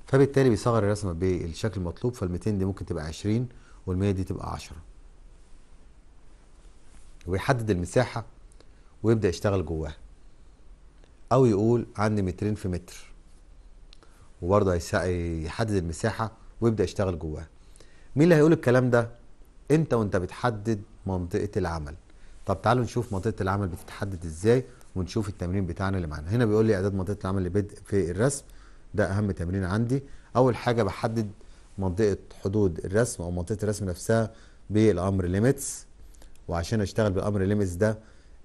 S1: فبالتالي بيصغر الرسمه بالشكل المطلوب فال200 دي ممكن تبقى 20 وال100 دي تبقى 10 ويحدد المساحه ويبدا يشتغل جواها او يقول عندي مترين في متر وبرضه يحدد المساحه ويبدا يشتغل جواها مين اللي هيقول الكلام ده انت وانت بتحدد منطقه العمل طب تعالوا نشوف منطقه العمل بتتحدد ازاي ونشوف التمرين بتاعنا اللي معانا هنا بيقول لي اعداد منطقه العمل لبدء في الرسم ده اهم تمرين عندي اول حاجه بحدد منطقه حدود الرسم او منطقه الرسم نفسها بالامر ليميتس وعشان اشتغل بالامر ليميتس ده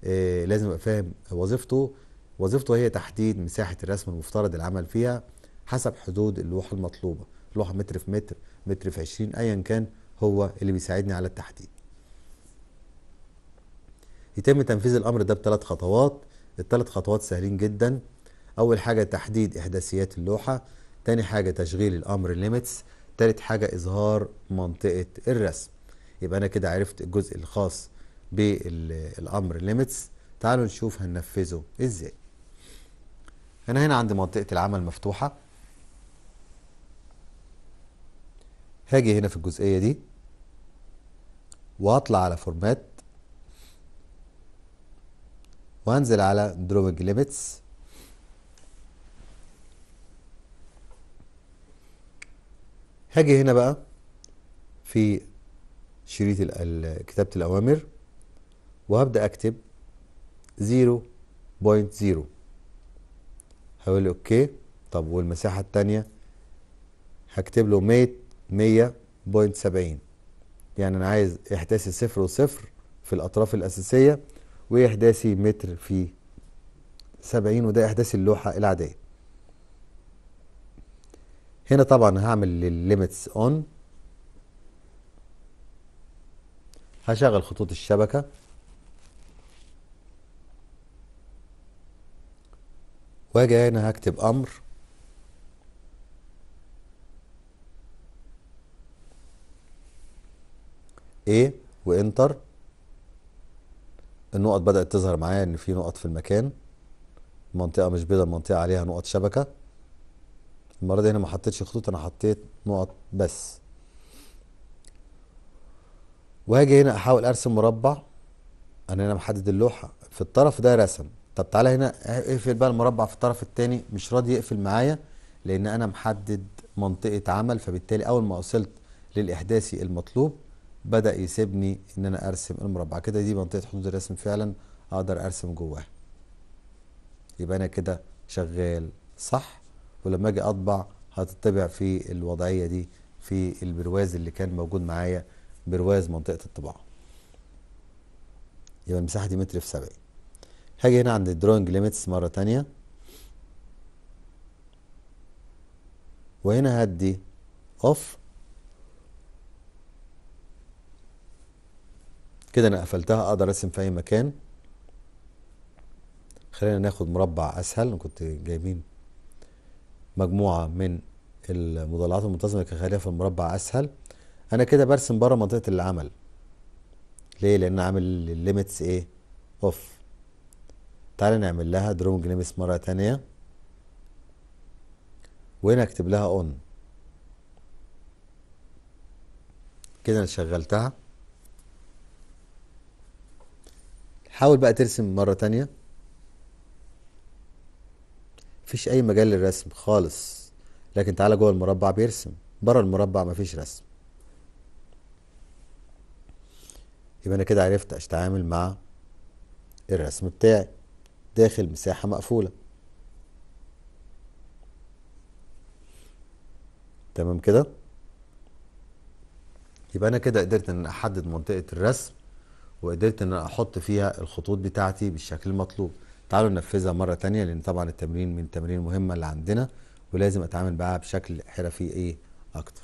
S1: إيه لازم ابقى فاهم وظيفته وظيفته هي تحديد مساحه الرسم المفترض العمل فيها حسب حدود اللوحه المطلوبه لوحه متر في متر متر في 20 ايا كان هو اللي بيساعدني على التحديد يتم تنفيذ الامر ده بثلاث خطوات الثلاث خطوات سهلين جدا اول حاجه تحديد احداثيات اللوحه تاني حاجه تشغيل الامر ليميتس تالت حاجه اظهار منطقه الرسم يبقى انا كده عرفت الجزء الخاص بالامر ليميتس تعالوا نشوف هننفذه ازاي انا هنا عندي منطقه العمل مفتوحه هاجي هنا في الجزئيه دي وهطلع على فورمات وهنزل على دروبج ليميتس هاجي هنا بقى في شريط كتابة الأوامر وهبدأ أكتب 0.0 هقول أوكي طب والمساحة التانية هكتب له 100 100.70 يعني أنا عايز إحداث الصفر وصفر في الأطراف الأساسية وإحداثي متر في سبعين وده إحداث اللوحة العادية هنا طبعا هعمل الليميتس اون هشغل خطوط الشبكة واجي هنا هكتب امر ايه وانتر النقط بدات تظهر معايا ان في نقط في المكان منطقه مش بيضاء منطقه عليها نقط شبكه المره دي انا ما حطيتش خطوط انا حطيت نقط بس وهاجي هنا احاول ارسم مربع انا هنا محدد اللوحه في الطرف ده رسم طب تعالى هنا اقفل بقى المربع في الطرف التاني مش راضي يقفل معايا لان انا محدد منطقه عمل فبالتالي اول ما وصلت للاحداثي المطلوب بدأ يسيبني ان انا ارسم المربع كده دي منطقة حدود الرسم فعلا اقدر ارسم جواها يبقى انا كده شغال صح ولما اجي اطبع هتطبع في الوضعية دي في البرواز اللي كان موجود معايا برواز منطقة الطباعة يبقى المساحة دي متر في 70 هاجي هنا عند الدروينج ليميتس مرة تانية وهنا هدي اوف كده انا قفلتها اقدر ارسم في اي مكان خلينا ناخد مربع اسهل انا كنت جايبين مجموعه من المضلعات المنتظمه اللي كان في المربع اسهل انا كده برسم بره منطقه العمل ليه لان عامل الليميتس ايه اوف تعالى نعمل لها درونج ليميتس مره تانية وهنا اكتب لها اون كده انا شغلتها حاول بقى ترسم مرة تانية مفيش أي مجال للرسم خالص لكن تعالى جوه المربع بيرسم بره المربع مفيش رسم يبقى أنا كده عرفت أتعامل مع الرسم بتاعي داخل مساحة مقفولة تمام كده يبقى أنا كده قدرت إن أحدد منطقة الرسم وقدرت ان احط فيها الخطوط بتاعتي بالشكل المطلوب تعالوا ننفذها مره تانية لان طبعا التمرين من التمارين المهمه اللي عندنا ولازم اتعامل معاها بشكل حرفي ايه اكتر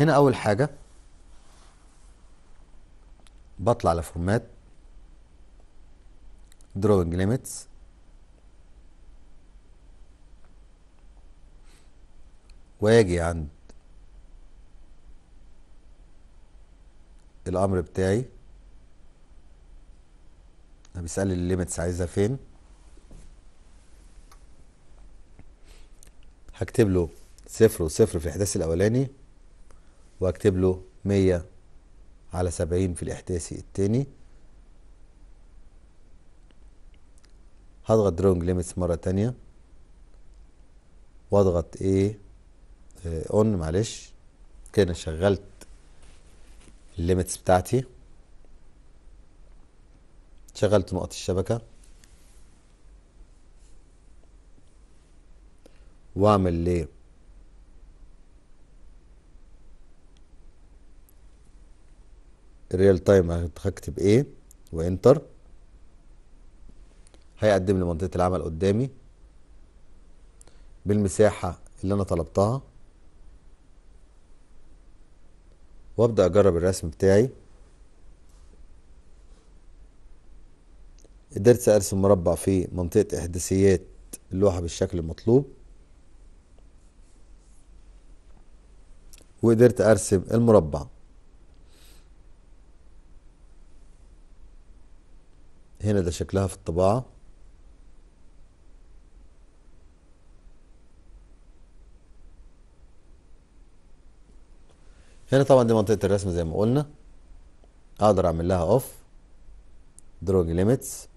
S1: هنا اول حاجه بطلع على فورمات drawing limits واجي عند الامر بتاعي انا الليمتس الليميتس عايزها فين هكتب له صفر وصفر في الاحداث الاولاني واكتب له 100 على 70 في الاحداثي الثاني هضغط درونج ليميتس مرة تانية واضغط ايه اون معلش كده شغلت الليمتس بتاعتي شغلت نقط الشبكة واعمل ليه ريال تايم هكتب ايه وانتر هيقدم لي منطقة العمل قدامي بالمساحة اللي انا طلبتها وابدأ اجرب الرسم بتاعي قدرت ارسم مربع في منطقة احداثيات اللوحة بالشكل المطلوب وقدرت ارسم المربع هنا ده شكلها في الطباعة هنا طبعا دي منطقه الرسم زي ما قلنا اقدر اعمل لها اوف دروج ليميتس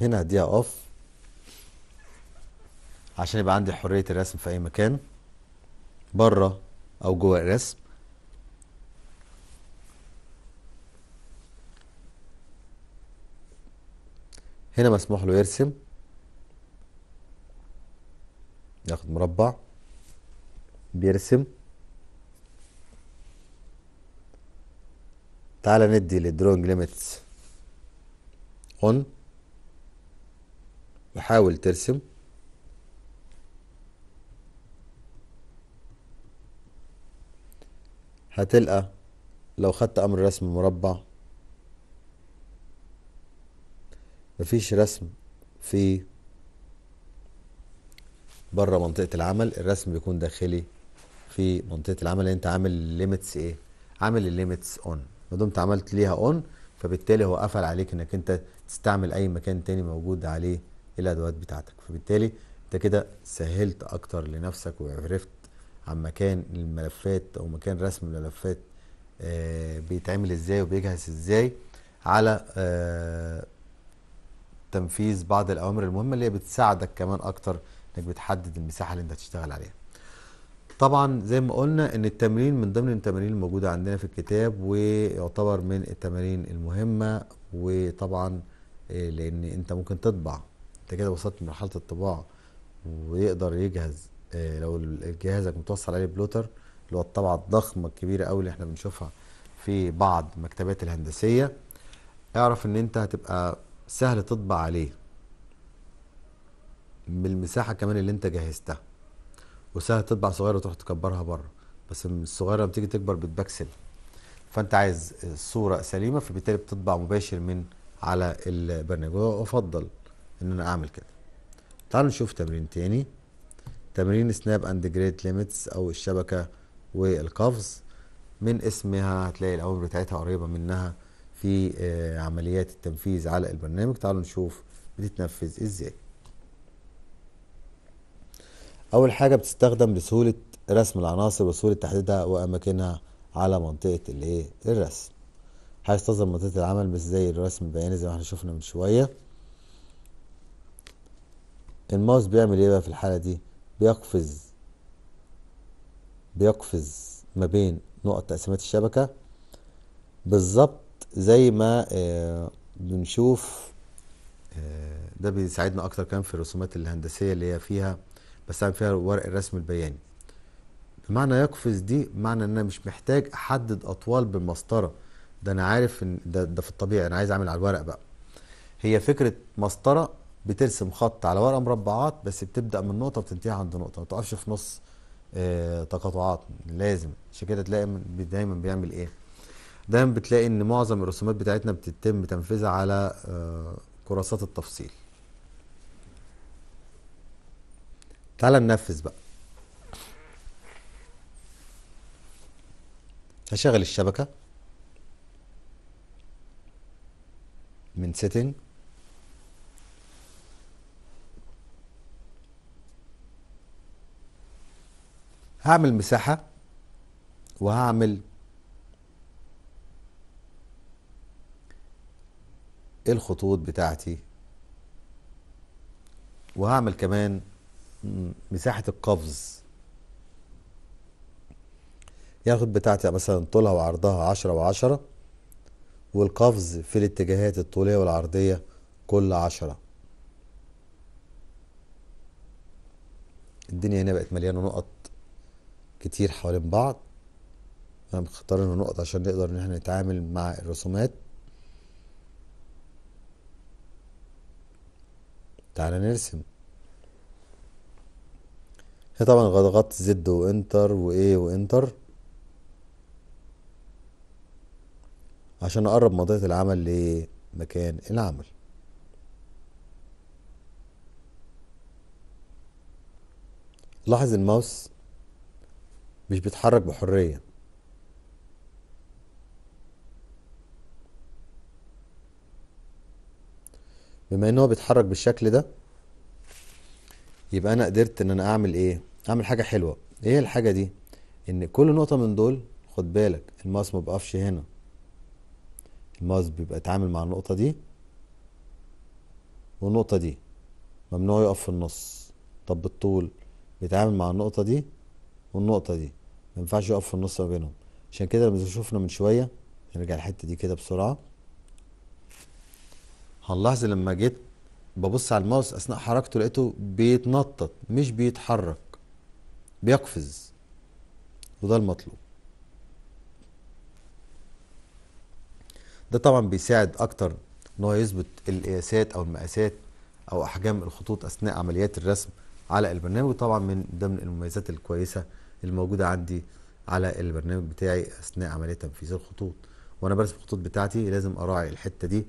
S1: هنا هديها اوف عشان يبقى عندي حريه الرسم في اي مكان بره او جوه الرسم هنا مسموح له يرسم ياخد مربع بيرسم تعالى ندي للدرونج ليميتس اون وحاول ترسم هتلقى لو خدت امر رسم مربع مفيش رسم في بره منطقة العمل الرسم بيكون داخلي في منطقه العمل اللي انت عامل ليميتس ايه؟ عامل الليميتس اون ما دمت عملت ليها اون فبالتالي هو قفل عليك انك انت تستعمل اي مكان تاني موجود عليه الادوات بتاعتك فبالتالي انت كده سهلت اكتر لنفسك وعرفت عن مكان الملفات او مكان رسم الملفات آه، بيتعمل ازاي وبيجهز ازاي على آه، تنفيذ بعض الاوامر المهمه اللي هي بتساعدك كمان اكتر انك بتحدد المساحه اللي انت هتشتغل عليها طبعا زي ما قلنا ان التمرين من ضمن التمارين الموجوده عندنا في الكتاب ويعتبر من التمارين المهمه وطبعا آه، لان انت ممكن تطبع انت كده وصلت لمرحله الطباعه ويقدر يجهز آه، لو جهازك متوصل عليه بلوتر اللي هو الطبعه الضخمه الكبيره قوي اللي احنا بنشوفها في بعض المكتبات الهندسيه اعرف ان انت هتبقى سهل تطبع عليه بالمساحه كمان اللي انت جهزتها وسهل تطبع صغيره وتروح تكبرها بره بس الصغيره لما تيجي تكبر بتبكسل فانت عايز الصوره سليمه فبالتالي بتطبع مباشر من على البرنامج وافضل ان انا اعمل كده تعالوا نشوف تمرين تاني تمرين سناب اند جريد ليميتس او الشبكه والقفز من اسمها هتلاقي الاوامر بتاعتها قريبه منها في آه، عمليات التنفيذ على البرنامج تعالوا نشوف بتتنفذ ازاي أول حاجة بتستخدم لسهولة رسم العناصر وسهولة تحديدها وأماكنها على منطقة الإيه الرسم هيستظهر منطقة العمل مش زي الرسم البياني زي ما احنا شفنا من شوية الماوس بيعمل ايه بقى في الحالة دي بيقفز بيقفز ما بين نقط تقسيمات الشبكة بالظبط زي ما آه بنشوف آه ده بيساعدنا اكتر كمان في الرسومات الهندسية اللي هي فيها بستعمل فيها ورق الرسم البياني بمعنى يقفز دي معنى ان انا مش محتاج احدد اطوال بالمسطره ده انا عارف ان ده, ده في الطبيعي انا عايز اعمل على الورق بقى هي فكره مسطره بترسم خط على ورقه مربعات بس بتبدا من نقطه وبتنتهي عند نقطه ما تقفش في نص آه تقاطعات لازم عشان كده تلاقي دايما بيعمل ايه دايما بتلاقي ان معظم الرسومات بتاعتنا بتتم تنفيذها على آه كراسات التفصيل تعالى ننفذ بقى هشغل الشبكة من سيتنج هعمل مساحة وهعمل الخطوط بتاعتي وهعمل كمان مساحة القفز ياخد بتاعتي مثلا طولها وعرضها عشرة وعشرة والقفز في الاتجاهات الطولية والعرضية كل عشرة الدنيا هنا بقت مليانة نقط كتير حوالين بعض انا مختار نقط عشان نقدر ان احنا نتعامل مع الرسومات تعالى نرسم هي طبعا ضغطت زد وانتر وايه وانتر عشان اقرب منطقة العمل لمكان العمل لاحظ الماوس مش بيتحرك بحرية بما ان هو بيتحرك بالشكل ده يبقى انا قدرت ان انا اعمل ايه اعمل حاجه حلوه ايه الحاجه دي ان كل نقطه من دول خد بالك الماوس ما بقفش هنا الماوس بيبقى يتعامل مع النقطه دي والنقطه دي ممنوع يقف في النص طب بالطول بيتعامل مع النقطه دي والنقطه دي ما ينفعش يقف في النص ما بينهم عشان كده لما شفنا من شويه نرجع الحته دي كده بسرعه هنلاحظ لما جيت ببص على الماوس اثناء حركته لقيته بيتنطط مش بيتحرك بيقفز وده المطلوب ده طبعا بيساعد اكتر ان هو يثبت القياسات او المقاسات او احجام الخطوط اثناء عمليات الرسم على البرنامج طبعا من ضمن المميزات الكويسه الموجوده عندي على البرنامج بتاعي اثناء عمليه تنفيذ الخطوط وانا برسم الخطوط بتاعتي لازم اراعي الحته دي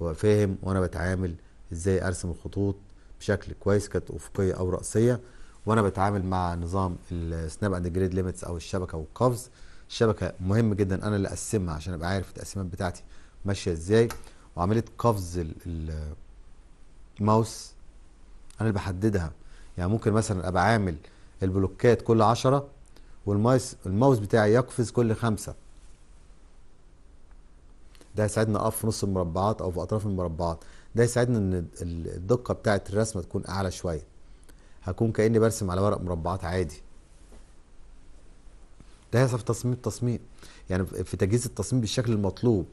S1: وافهم وانا بتعامل ازاي ارسم الخطوط بشكل كويس كانت افقيه او راسيه وانا بتعامل مع نظام السناب اند جريد ليميتس او الشبكه والقفز الشبكه مهم جدا انا اللي اقسمها عشان ابقى عارف التقسيمات بتاعتي ماشيه ازاي وعمليه قفز الماوس انا اللي بحددها يعني ممكن مثلا ابقى عامل البلوكات كل 10 والماوس الماوس بتاعي يقفز كل خمسة ده هيساعدنا اقف في نص المربعات او في اطراف المربعات ده هيساعدنا ان الدقه بتاعه الرسمه تكون اعلى شويه هكون كاني برسم على ورق مربعات عادي ده هيحصل في تصميم التصميم يعني في تجهيز التصميم بالشكل المطلوب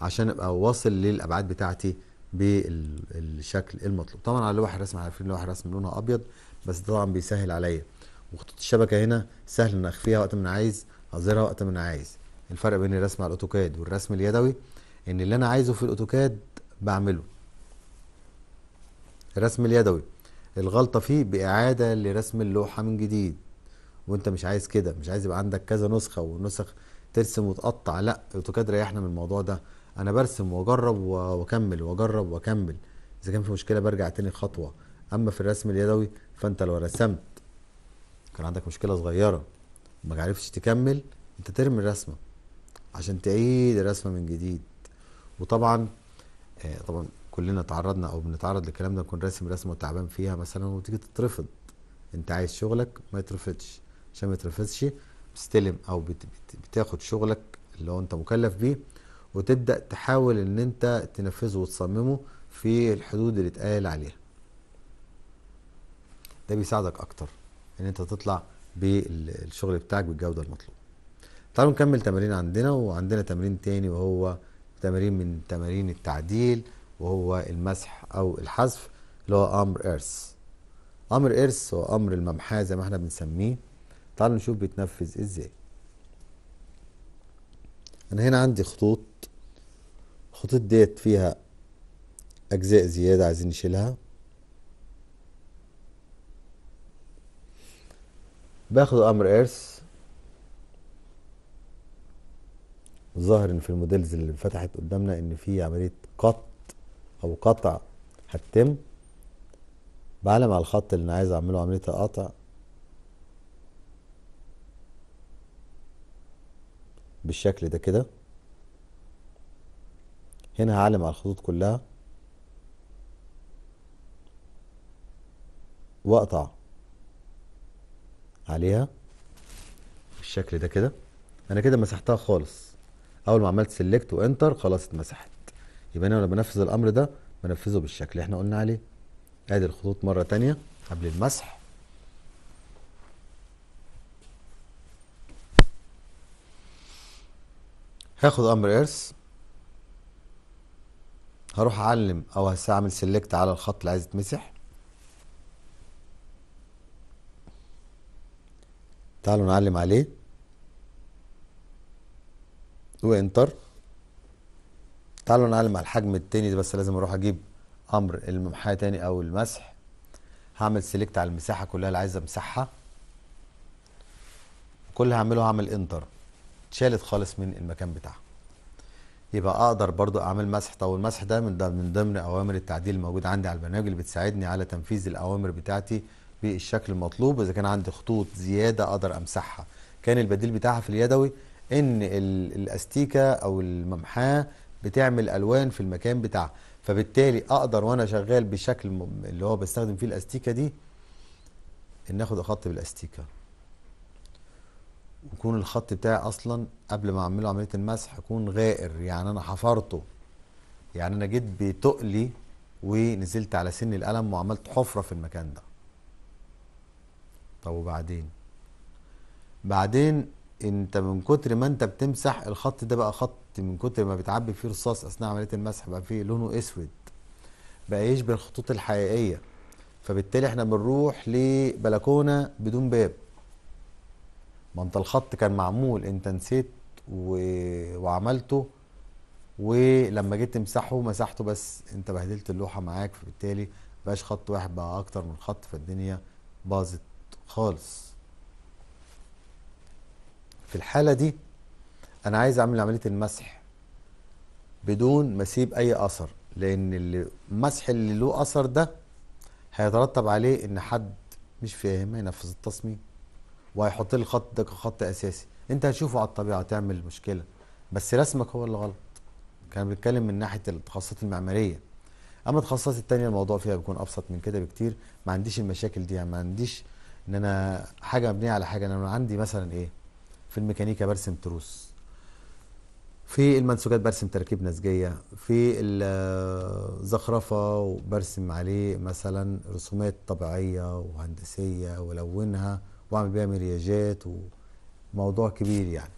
S1: عشان ابقى واصل للابعاد بتاعتي بالشكل المطلوب طبعا على لوح الرسم عارفين لوح الرسم لونها ابيض بس طبعا بيسهل عليا وخطوط الشبكه هنا سهل ان اخفيها وقت ما انا عايز اظهرها وقت ما انا عايز الفرق بين الرسم على الاوتوكاد والرسم اليدوي ان اللي انا عايزه في الاوتوكاد بعمله الرسم اليدوي الغلطة فيه بإعادة لرسم اللوحة من جديد وانت مش عايز كده مش عايز يبقى عندك كذا نسخة ونسخ ترسم وتقطع لا اوتوكاد ريحنا من الموضوع ده انا برسم واجرب واكمل واجرب واكمل اذا كان في مشكله برجع تاني خطوه اما في الرسم اليدوي فانت لو رسمت كان عندك مشكله صغيره وما عرفتش تكمل انت ترمي الرسمه عشان تعيد الرسمه من جديد وطبعا آه، طبعا كلنا تعرضنا او بنتعرض للكلام ده نكون راسم رسمه وتعبان فيها مثلا وتيجي تترفض انت عايز شغلك ما يترفضش عشان ما يترفضش بتستلم او بتاخد شغلك اللي هو انت مكلف بيه وتبدا تحاول ان انت تنفذه وتصممه في الحدود اللي اتقال عليها ده بيساعدك اكتر ان انت تطلع بالشغل بتاعك بالجوده المطلوبه تعالوا نكمل تمارين عندنا وعندنا تمرين تاني وهو تمارين من تمارين التعديل وهو المسح أو الحذف اللي هو أمر إرث أمر إرث هو أمر الممحاة زي ما احنا بنسميه تعالوا نشوف بيتنفذ إزاي أنا هنا عندي خطوط الخطوط ديت فيها أجزاء زيادة عايزين نشيلها باخد امر ارث ظاهر ان في الموديلز اللي فتحت قدامنا ان في عمليه قط او قطع هتتم بعلم على الخط اللي انا عايز اعمله عمليه القطع بالشكل ده كده هنا هعلم على الخطوط كلها واقطع عليها بالشكل ده كده انا كده مسحتها خالص اول ما عملت سيلكت وانتر خلاص اتمسحت يبقى انا لما بنفذ الامر ده بنفذه بالشكل اللي احنا قلنا عليه ادي الخطوط مره ثانيه قبل المسح هاخد امر ارث هروح اعلم او هستعمل سيلكت على الخط اللي عايز يتمسح تعالوا نعلم عليه وانتر تعالوا نعلم على الحجم التاني ده بس لازم اروح اجيب امر الممحاه تاني او المسح هعمل سيلكت على المساحه كلها اللي عايز امسحها كل اللي هعمله هعمل انتر اتشالت خالص من المكان بتاعها يبقى اقدر برضو اعمل مسح طب المسح ده من ده من ضمن اوامر التعديل الموجوده عندي على البرنامج اللي بتساعدني على تنفيذ الاوامر بتاعتي بالشكل المطلوب اذا كان عندي خطوط زياده اقدر امسحها كان البديل بتاعها في اليدوي ان الاستيكه او الممحاه بتعمل الوان في المكان بتاعها فبالتالي اقدر وانا شغال بالشكل اللي هو بستخدم فيه الاستيكه دي ان اخد خط بالاستيكه ويكون الخط بتاعي اصلا قبل ما اعمله عمليه المسح يكون غائر يعني انا حفرته يعني انا جيت بتقلي ونزلت على سن القلم وعملت حفره في المكان ده طب وبعدين بعدين انت من كتر ما انت بتمسح الخط ده بقى خط من كتر ما بيتعبي فيه رصاص اثناء عمليه المسح بقى فيه لونه اسود بقى يشبه الخطوط الحقيقيه فبالتالي احنا بنروح لبلكونه بدون باب ما انت الخط كان معمول انت نسيت و... وعملته ولما جيت تمسحه مسحته بس انت بهدلت اللوحه معاك فبالتالي بقاش خط واحد بقى اكتر من خط فالدنيا باظت خالص في الحاله دي انا عايز اعمل عمليه المسح بدون ما اسيب اي اثر لان المسح اللي له اثر ده هيترتب عليه ان حد مش فاهم هينفذ التصميم وهيحط لي الخط ده كخط اساسي انت هتشوفه على الطبيعه تعمل مشكله بس رسمك هو اللي غلط كان بنتكلم من ناحيه التخصصات المعماريه اما التخصصات التانية الموضوع فيها بيكون ابسط من كده بكتير ما عنديش المشاكل دي يعني ما عنديش ان انا حاجه مبنيه على حاجه انا عندي مثلا ايه في الميكانيكا برسم تروس في المنسوجات برسم تركيب نسجية في الزخرفة وبرسم عليه مثلا رسومات طبيعية وهندسية ولونها واعمل بيها مرياجات وموضوع كبير يعني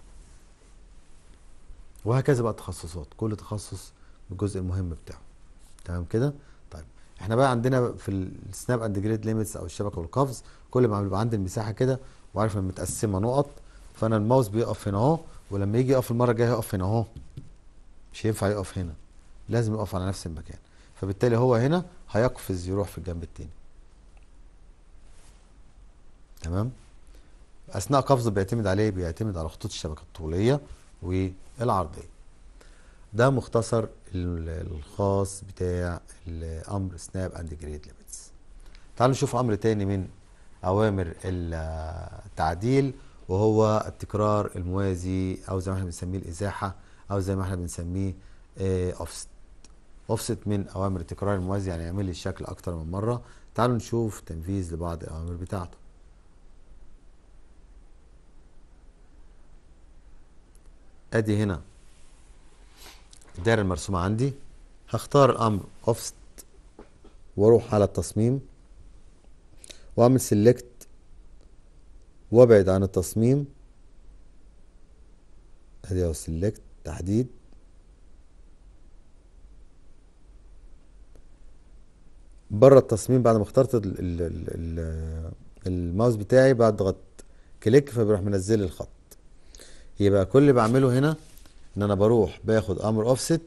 S1: وهكذا بقى التخصصات كل تخصص بالجزء المهم بتاعه تمام كده طيب احنا بقى عندنا في السناب اند جريد ليميتس او الشبكه والقفز كل ما بيبقى عندي المساحه كده وعارف ان متقسمه نقط فانا الماوس بيقف هنا اهو ولما يجي يقف المره الجايه هيقف هنا اهو مش هينفع يقف هنا لازم يقف على نفس المكان فبالتالي هو هنا هيقفز يروح في الجنب التاني تمام اثناء قفزه بيعتمد عليه إيه؟ بيعتمد على خطوط الشبكه الطوليه والعرضيه ده مختصر الخاص بتاع الامر سناب اند جريد ليميتس تعالوا نشوف امر تاني من اوامر التعديل وهو التكرار الموازي او زي ما احنا بنسميه الازاحه او زي ما احنا بنسميه اوفست آه، اوفست من اوامر التكرار الموازي يعني يعمل لي الشكل اكتر من مره تعالوا نشوف تنفيذ لبعض الاوامر بتاعته ادي هنا الدايره المرسومه عندي هختار الامر اوفست واروح على التصميم واعمل سيلكت وابعد عن التصميم ادي اهو سيلكت تحديد بره التصميم بعد ما اخترت الماوس بتاعي بعد ضغط كليك فبيروح منزل الخط يبقى كل اللي بعمله هنا ان انا بروح باخد امر اوفست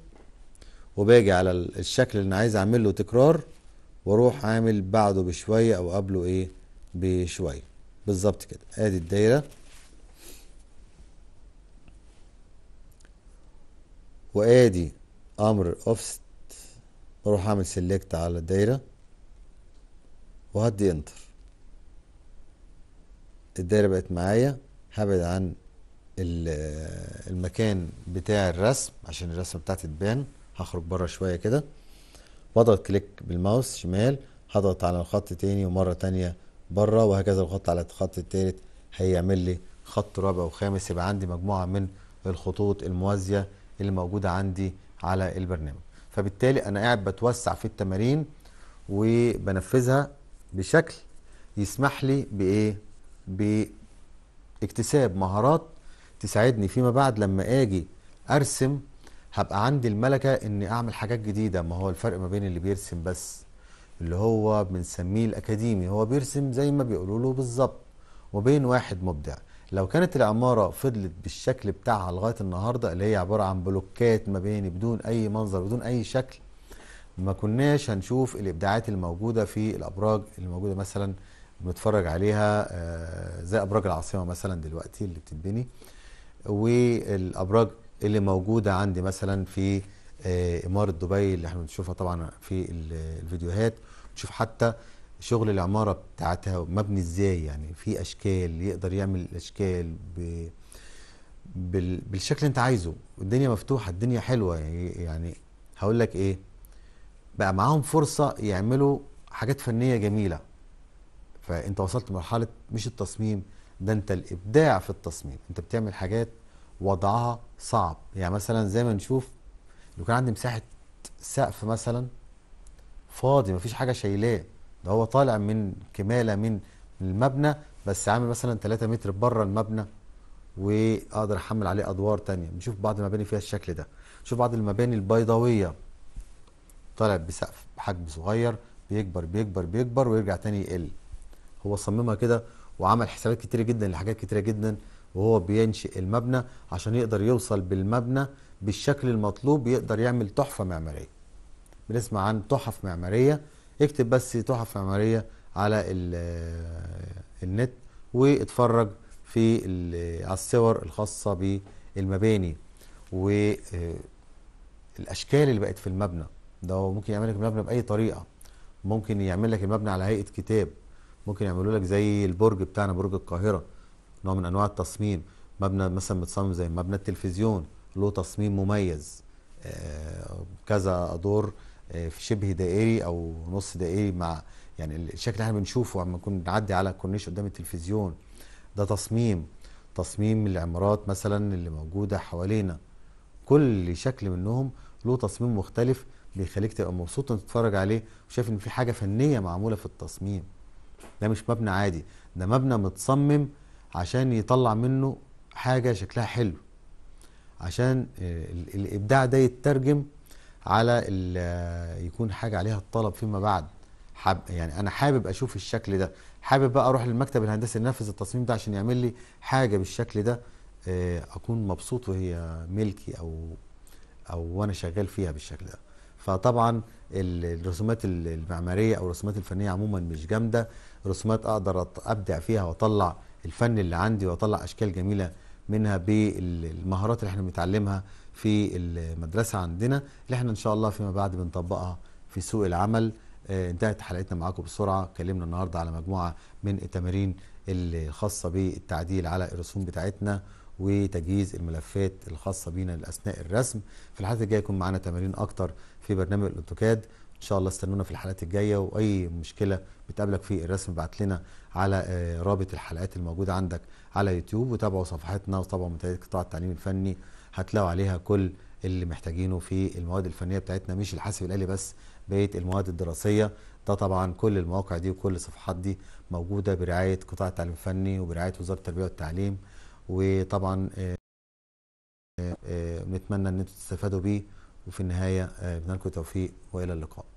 S1: وباجي على الشكل اللي انا عايز اعمل له تكرار واروح عامل بعده بشويه او قبله ايه بشويه بالظبط كده ادي الدايره وادي امر اوفست بروح اعمل سيلكت على الدايره وهدي انتر الدايره بقت معايا هبعد عن المكان بتاع الرسم عشان الرسمه بتاعتي تبان هخرج بره شويه كده واضغط كليك بالماوس شمال هضغط على الخط تاني ومره تانيه بره وهكذا الخط على الخط الثالث هيعمل لي خط رابع وخامس يبقى عندي مجموعه من الخطوط الموازيه اللي موجوده عندي على البرنامج فبالتالي انا قاعد بتوسع في التمارين وبنفذها بشكل يسمح لي بايه باكتساب مهارات تساعدني فيما بعد لما اجي ارسم هبقى عندي الملكه اني اعمل حاجات جديده ما هو الفرق ما بين اللي بيرسم بس اللي هو بنسميه الأكاديمي هو بيرسم زي ما بيقولوا له بالظبط وبين واحد مبدع لو كانت العمارة فضلت بالشكل بتاعها لغاية النهاردة اللي هي عبارة عن بلوكات مباني بدون أي منظر بدون أي شكل ما كناش هنشوف الإبداعات الموجودة في الأبراج الموجودة مثلا بنتفرج عليها آه، زي أبراج العاصمة مثلا دلوقتي اللي بتتبني والأبراج اللي موجودة عندي مثلا في آه، إمارة دبي اللي احنا بنشوفها طبعا في الفيديوهات بنشوف حتى شغل العمارة بتاعتها مبني ازاي يعني في أشكال يقدر يعمل الأشكال ب... بال... بالشكل اللي أنت عايزه الدنيا مفتوحة الدنيا حلوة يعني, يعني هقول لك إيه بقى معاهم فرصة يعملوا حاجات فنية جميلة فأنت وصلت مرحله مش التصميم ده أنت الإبداع في التصميم أنت بتعمل حاجات وضعها صعب يعني مثلا زي ما نشوف لو كان عندي مساحه سقف مثلا فاضي مفيش حاجه شايلاه ده هو طالع من كماله من المبنى بس عامل مثلا 3 متر بره المبنى واقدر احمل عليه ادوار تانية بنشوف بعض المباني فيها الشكل ده نشوف بعض المباني البيضاويه طالع بسقف بحجم صغير بيكبر بيكبر بيكبر ويرجع تاني يقل هو صممها كده وعمل حسابات كتيره جدا لحاجات كتيره جدا وهو بينشئ المبنى عشان يقدر يوصل بالمبنى بالشكل المطلوب يقدر يعمل تحفة معمارية بنسمع عن تحف معمارية اكتب بس تحف معمارية على آه، النت واتفرج في آه، على الصور الخاصة بالمباني والأشكال آه، اللي بقت في المبنى ده ممكن يعمل لك المبنى بأي طريقة ممكن يعمل لك المبنى على هيئة كتاب ممكن يعملوا لك زي البرج بتاعنا برج القاهرة نوع من أنواع التصميم مبنى مثلا متصمم زي مبنى التلفزيون له تصميم مميز آه، كذا دور آه، في شبه دائري او نص دائري مع يعني الشكل اللي احنا بنشوفه لما نكون بنعدي على كورنيش قدام التلفزيون ده تصميم تصميم العمارات مثلا اللي موجوده حوالينا كل شكل منهم له تصميم مختلف بيخليك تبقى مبسوط وانت تتفرج عليه وشايف ان في حاجه فنيه معموله في التصميم ده مش مبنى عادي ده مبنى متصمم عشان يطلع منه حاجه شكلها حلو عشان الابداع ده يترجم على يكون حاجه عليها الطلب فيما بعد حب يعني انا حابب اشوف الشكل ده حابب بقى اروح للمكتب الهندسي اللي نفذ التصميم ده عشان يعمل لي حاجه بالشكل ده آه، اكون مبسوط وهي ملكي او او وانا شغال فيها بالشكل ده فطبعا الرسومات المعماريه او الرسومات الفنيه عموما مش جامده رسومات اقدر ابدع فيها واطلع الفن اللي عندي واطلع اشكال جميله منها بالمهارات اللي احنا بنتعلمها في المدرسه عندنا اللي احنا ان شاء الله فيما بعد بنطبقها في سوق العمل آه، انتهت حلقتنا معاكم بسرعه اتكلمنا النهارده على مجموعه من التمارين الخاصه بالتعديل على الرسوم بتاعتنا وتجهيز الملفات الخاصه بينا اثناء الرسم في الحلقات الجايه يكون معانا تمارين اكتر في برنامج الاوتوكاد شاء الله استنونا في الحلقات الجايه واي مشكله بتقابلك في الرسم ابعت لنا على آه، رابط الحلقات الموجوده عندك على يوتيوب وتابعوا صفحتنا وطبعا منتديات قطاع التعليم الفني هتلاقوا عليها كل اللي محتاجينه في المواد الفنيه بتاعتنا مش الحاسب الالي بس بقيه المواد الدراسيه ده طبعا كل المواقع دي وكل الصفحات دي موجوده برعايه قطاع التعليم الفني وبرعايه وزاره التربيه والتعليم وطبعا آه، آه، نتمنى ان انتم تستفادوا بيه وفي النهايه بنلكم التوفيق والى اللقاء